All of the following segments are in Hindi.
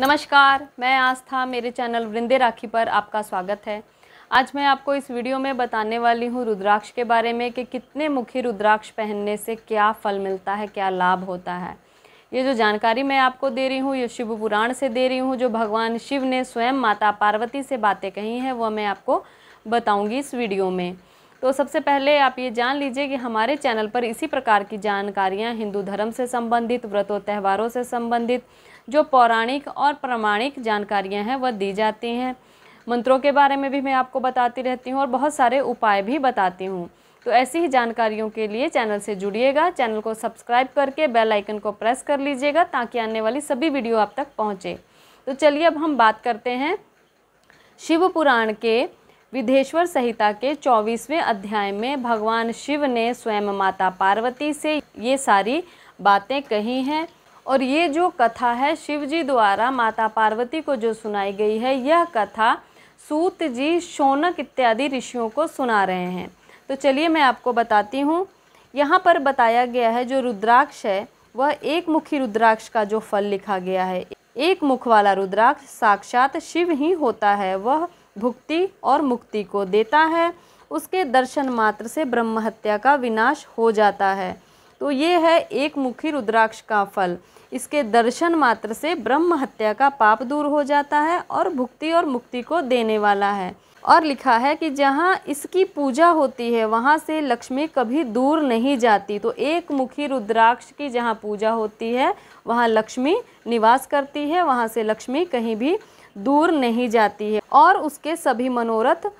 नमस्कार मैं आस्था मेरे चैनल वृंदे राखी पर आपका स्वागत है आज मैं आपको इस वीडियो में बताने वाली हूँ रुद्राक्ष के बारे में कि कितने मुखी रुद्राक्ष पहनने से क्या फल मिलता है क्या लाभ होता है ये जो जानकारी मैं आपको दे रही हूँ ये शिव पुराण से दे रही हूँ जो भगवान शिव ने स्वयं माता पार्वती से बातें कही हैं वह मैं आपको बताऊँगी इस वीडियो में तो सबसे पहले आप ये जान लीजिए कि हमारे चैनल पर इसी प्रकार की जानकारियाँ हिंदू धर्म से संबंधित व्रतों त्यौहारों से संबंधित जो पौराणिक और प्रमाणिक जानकारियाँ हैं वह दी जाती हैं मंत्रों के बारे में भी मैं आपको बताती रहती हूँ और बहुत सारे उपाय भी बताती हूँ तो ऐसी ही जानकारियों के लिए चैनल से जुड़िएगा चैनल को सब्सक्राइब करके बेल आइकन को प्रेस कर लीजिएगा ताकि आने वाली सभी वीडियो आप तक पहुँचे तो चलिए अब हम बात करते हैं शिव पुराण के विधेश्वर संहिता के चौबीसवें अध्याय में भगवान शिव ने स्वयं माता पार्वती से ये सारी बातें कही हैं और ये जो कथा है शिव जी द्वारा माता पार्वती को जो सुनाई गई है यह कथा सूत जी शौनक इत्यादि ऋषियों को सुना रहे हैं तो चलिए मैं आपको बताती हूँ यहाँ पर बताया गया है जो रुद्राक्ष है वह एक मुखी रुद्राक्ष का जो फल लिखा गया है एक मुख वाला रुद्राक्ष साक्षात शिव ही होता है वह भुक्ति और मुक्ति को देता है उसके दर्शन मात्र से ब्रह्म हत्या का विनाश हो जाता है तो ये है एक मुखी रुद्राक्ष का फल इसके दर्शन मात्र से ब्रह्म हत्या का पाप दूर हो जाता है और भुक्ति और मुक्ति को देने वाला है और लिखा है कि जहाँ इसकी पूजा होती है वहाँ से लक्ष्मी कभी दूर नहीं जाती तो एक मुखी रुद्राक्ष की जहाँ पूजा होती है वहाँ लक्ष्मी निवास करती है वहाँ से लक्ष्मी कहीं भी दूर नहीं जाती है और उसके सभी मनोरथ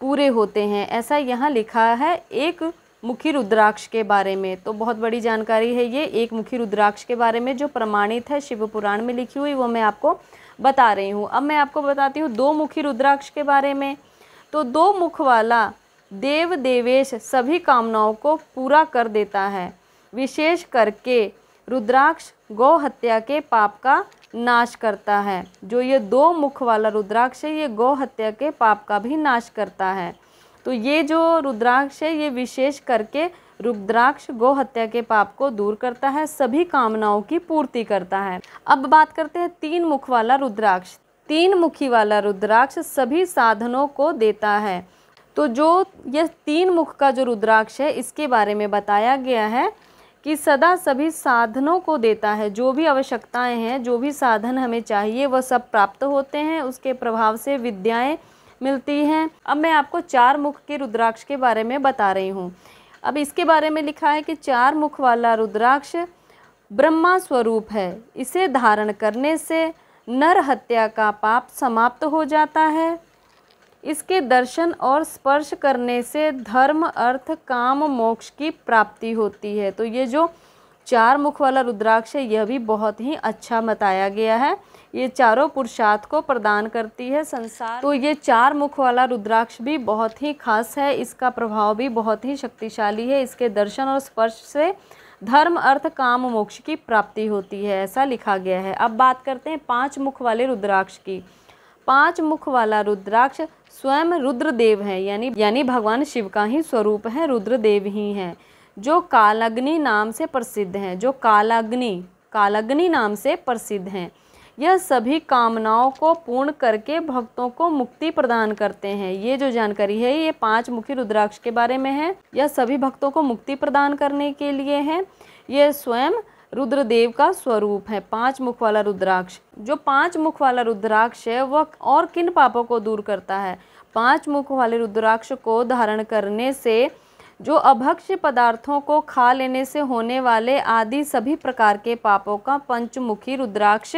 पूरे होते हैं ऐसा यहाँ लिखा है एक मुखी रुद्राक्ष के बारे में तो बहुत बड़ी जानकारी है ये एक मुखी रुद्राक्ष के बारे में जो प्रमाणित है शिव पुराण में लिखी हुई वो मैं आपको बता रही हूँ अब मैं आपको बताती हूँ दो मुखी रुद्राक्ष के बारे में तो दो मुख वाला देव देवेश सभी कामनाओं को पूरा कर देता है विशेष करके रुद्राक्ष गौ हत्या के पाप का नाश करता है जो ये दो मुख वाला रुद्राक्ष है ये गौ हत्या के पाप का भी नाश करता है तो ये जो रुद्राक्ष है ये विशेष करके रुद्राक्ष गोहत्या के पाप को दूर करता है सभी कामनाओं की पूर्ति करता है अब बात करते हैं तीन मुख वाला रुद्राक्ष तीन मुखी वाला रुद्राक्ष सभी साधनों को देता है तो जो ये तीन मुख का जो रुद्राक्ष है इसके बारे में बताया गया है कि सदा सभी साधनों को देता है जो भी आवश्यकताएं हैं जो भी साधन हमें चाहिए वह सब प्राप्त होते हैं उसके प्रभाव से विद्याएं मिलती हैं अब मैं आपको चार मुख के रुद्राक्ष के बारे में बता रही हूँ अब इसके बारे में लिखा है कि चार मुख वाला रुद्राक्ष ब्रह्मा स्वरूप है इसे धारण करने से नर हत्या का पाप समाप्त हो जाता है इसके दर्शन और स्पर्श करने से धर्म अर्थ काम मोक्ष की प्राप्ति होती है तो ये जो चार मुख वाला रुद्राक्ष है यह भी बहुत ही अच्छा बताया गया है ये चारों पुरुषार्थ को प्रदान करती है संसार तो ये चार मुख वाला रुद्राक्ष भी बहुत ही खास है इसका प्रभाव भी बहुत ही शक्तिशाली है इसके दर्शन और स्पर्श से धर्म अर्थ काम मोक्ष की प्राप्ति होती है ऐसा लिखा गया है अब बात करते हैं पांच मुख वाले रुद्राक्ष की पांच मुख वाला रुद्राक्ष स्वयं रुद्रदेव है यानी यानी भगवान शिव का ही स्वरूप है रुद्रदेव ही है जो कालाग्नि नाम से प्रसिद्ध हैं जो कालाग्नि कालाग्नि नाम से प्रसिद्ध हैं यह सभी कामनाओं को पूर्ण करके भक्तों को मुक्ति प्रदान करते हैं ये जो जानकारी है ये पांच मुखी रुद्राक्ष के बारे में है यह सभी भक्तों को मुक्ति प्रदान करने के लिए है यह स्वयं रुद्रदेव का स्वरूप है पांच मुख वाला रुद्राक्ष जो पांच मुख वाला रुद्राक्ष है वह और किन पापों को दूर करता है पांच मुख वाले रुद्राक्ष को धारण करने से जो अभक्ष्य पदार्थों को खा लेने से होने वाले आदि सभी प्रकार के पापों का पंचमुखी रुद्राक्ष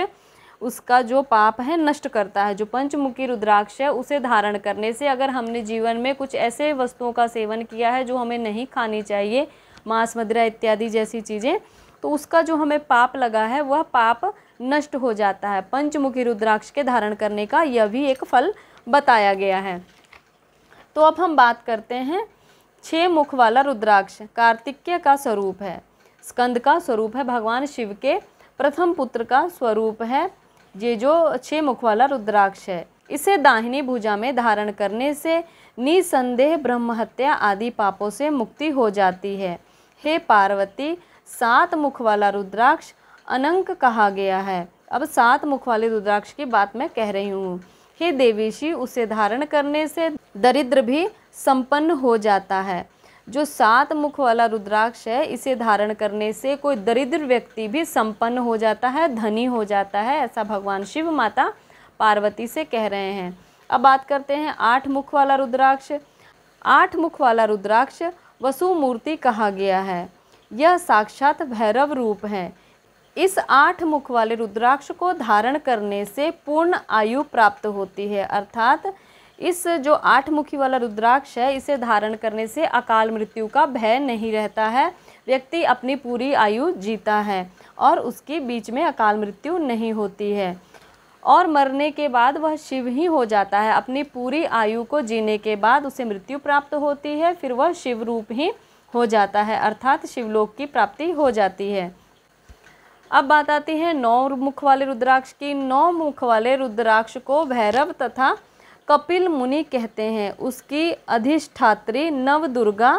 उसका जो पाप है नष्ट करता है जो पंचमुखी रुद्राक्ष है उसे धारण करने से अगर हमने जीवन में कुछ ऐसे वस्तुओं का सेवन किया है जो हमें नहीं खानी चाहिए मांस मदिरा इत्यादि जैसी चीज़ें तो उसका जो हमें पाप लगा है वह पाप नष्ट हो जाता है पंचमुखी रुद्राक्ष के धारण करने का यह भी एक फल बताया गया है तो अब हम बात करते हैं छः मुख वाला रुद्राक्ष कार्तिक्य का स्वरूप है स्कंद का स्वरूप है भगवान शिव के प्रथम पुत्र का स्वरूप है ये जो छः मुख वाला रुद्राक्ष है इसे दाहिनी भुजा में धारण करने से निसंदेह ब्रह्म हत्या आदि पापों से मुक्ति हो जाती है हे पार्वती सात मुख वाला रुद्राक्ष अनंक कहा गया है अब सात मुख वाले रुद्राक्ष की बात मैं कह रही हूँ हे देवीशी उसे धारण करने से दरिद्र भी संपन्न हो जाता है जो सात मुख वाला रुद्राक्ष है इसे धारण करने से कोई दरिद्र व्यक्ति भी संपन्न हो जाता है धनी हो जाता है ऐसा भगवान शिव माता पार्वती से कह रहे हैं अब बात करते हैं आठ मुख वाला रुद्राक्ष आठ मुख वाला रुद्राक्ष वसुमूर्ति कहा गया है यह साक्षात भैरव रूप है इस आठ मुख वाले रुद्राक्ष को धारण करने से पूर्ण आयु प्राप्त होती है अर्थात इस जो आठ मुखी वाला रुद्राक्ष है इसे धारण करने से अकाल मृत्यु का भय नहीं रहता है व्यक्ति अपनी पूरी आयु जीता है और उसके बीच में अकाल मृत्यु नहीं होती है और मरने के बाद वह शिव ही हो जाता है अपनी पूरी आयु को जीने के बाद उसे मृत्यु प्राप्त होती है फिर वह शिव रूप ही हो जाता है अर्थात शिवलोक की प्राप्ति हो जाती है अब बात आती है नौ मुख वाले रुद्राक्ष की नौ मुख वाले रुद्राक्ष को भैरव तथा कपिल मुनि कहते हैं उसकी अधिष्ठात्री नव दुर्गा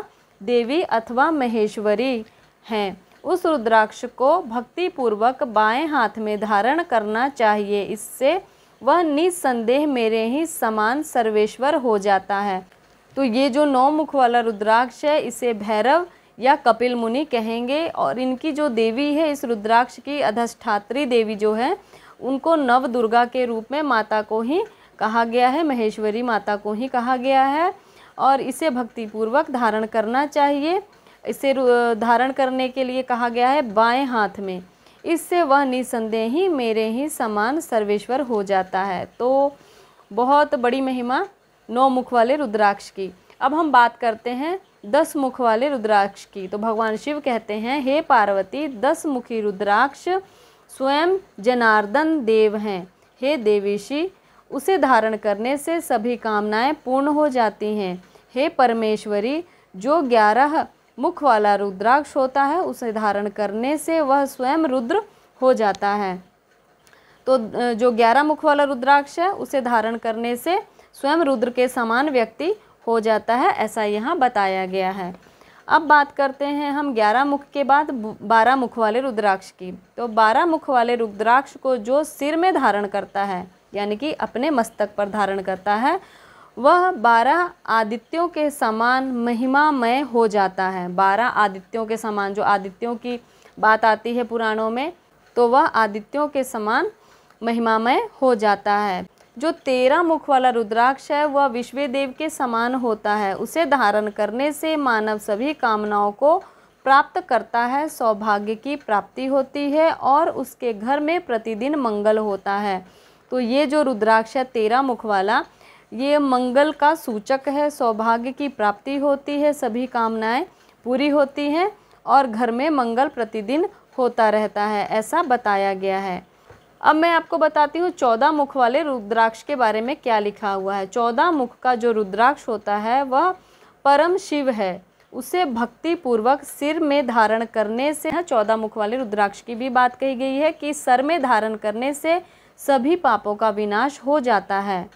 देवी अथवा महेश्वरी हैं उस रुद्राक्ष को भक्तिपूर्वक बाएं हाथ में धारण करना चाहिए इससे वह निसंदेह मेरे ही समान सर्वेश्वर हो जाता है तो ये जो नौ मुख वाला रुद्राक्ष है इसे भैरव या कपिल मुनि कहेंगे और इनकी जो देवी है इस रुद्राक्ष की अधिष्ठात्री देवी जो है उनको नव दुर्गा के रूप में माता को ही कहा गया है महेश्वरी माता को ही कहा गया है और इसे भक्तिपूर्वक धारण करना चाहिए इसे धारण करने के लिए कहा गया है बाएं हाथ में इससे वह निसंदेह ही मेरे ही समान सर्वेश्वर हो जाता है तो बहुत बड़ी महिमा नौ मुख वाले रुद्राक्ष की अब हम बात करते हैं दस मुख वाले रुद्राक्ष की तो भगवान शिव कहते हैं हे पार्वती दस मुखी रुद्राक्ष स्वयं जनार्दन देव हैं हे देवेशी उसे धारण करने से सभी कामनाएं पूर्ण हो जाती हैं हे परमेश्वरी जो ग्यारह मुख वाला रुद्राक्ष होता है उसे धारण करने से वह स्वयं रुद्र हो जाता है तो जो ग्यारह मुख वाला रुद्राक्ष है उसे धारण करने से स्वयं रुद्र के समान व्यक्ति हो जाता है ऐसा यहाँ बताया गया है अब बात करते हैं हम ग्यारह मुख के बाद बारह मुख वाले रुद्राक्ष की तो बारह मुख वाले रुद्राक्ष को जो सिर में धारण करता है यानी कि अपने मस्तक पर धारण करता है वह बारह आदित्यों के समान महिमामय हो जाता है बारह आदित्यों के समान जो आदित्यों की बात आती है पुराणों में तो वह आदित्यों के समान महिमामय हो जाता है जो तेरह मुख वाला रुद्राक्ष है वह विश्व देव के समान होता है उसे धारण करने से मानव सभी कामनाओं को प्राप्त करता है सौभाग्य की प्राप्ति होती है और उसके घर में प्रतिदिन मंगल होता है तो ये जो रुद्राक्ष है तेरह मुख वाला ये मंगल का सूचक है सौभाग्य की प्राप्ति होती है सभी कामनाएं पूरी होती हैं और घर में मंगल प्रतिदिन होता रहता है ऐसा बताया गया है अब मैं आपको बताती हूँ चौदह मुख वाले रुद्राक्ष के बारे में क्या लिखा हुआ है चौदह मुख का जो रुद्राक्ष होता है वह परम शिव है उसे भक्ति पूर्वक सिर में धारण करने से चौदह मुख वाले रुद्राक्ष की भी बात कही गई है कि सर में धारण करने से सभी पापों का विनाश हो जाता है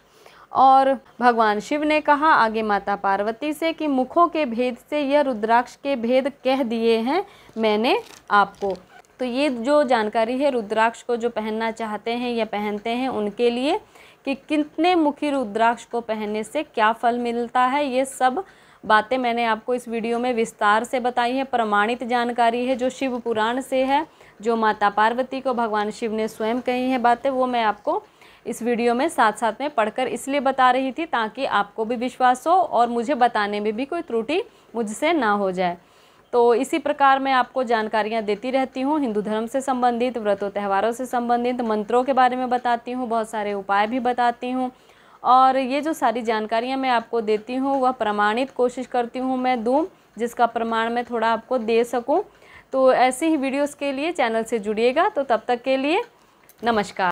और भगवान शिव ने कहा आगे माता पार्वती से कि मुखों के भेद से यह रुद्राक्ष के भेद कह दिए हैं मैंने आपको तो ये जो जानकारी है रुद्राक्ष को जो पहनना चाहते हैं या पहनते हैं उनके लिए कि कितने मुखी रुद्राक्ष को पहनने से क्या फल मिलता है ये सब बातें मैंने आपको इस वीडियो में विस्तार से बताई है प्रमाणित जानकारी है जो शिव पुराण से है जो माता पार्वती को भगवान शिव ने स्वयं कही है बातें वो मैं आपको इस वीडियो में साथ साथ में पढ़कर इसलिए बता रही थी ताकि आपको भी विश्वास हो और मुझे बताने में भी कोई त्रुटि मुझसे ना हो जाए तो इसी प्रकार मैं आपको जानकारियाँ देती रहती हूँ हिंदू धर्म से संबंधित व्रतों त्यौहारों से संबंधित मंत्रों के बारे में बताती हूँ बहुत सारे उपाय भी बताती हूँ और ये जो सारी जानकारियाँ मैं आपको देती हूँ वह प्रमाणित कोशिश करती हूँ मैं दूँ जिसका प्रमाण मैं थोड़ा आपको दे सकूँ तो ऐसे ही वीडियोस के लिए चैनल से जुड़िएगा तो तब तक के लिए नमस्कार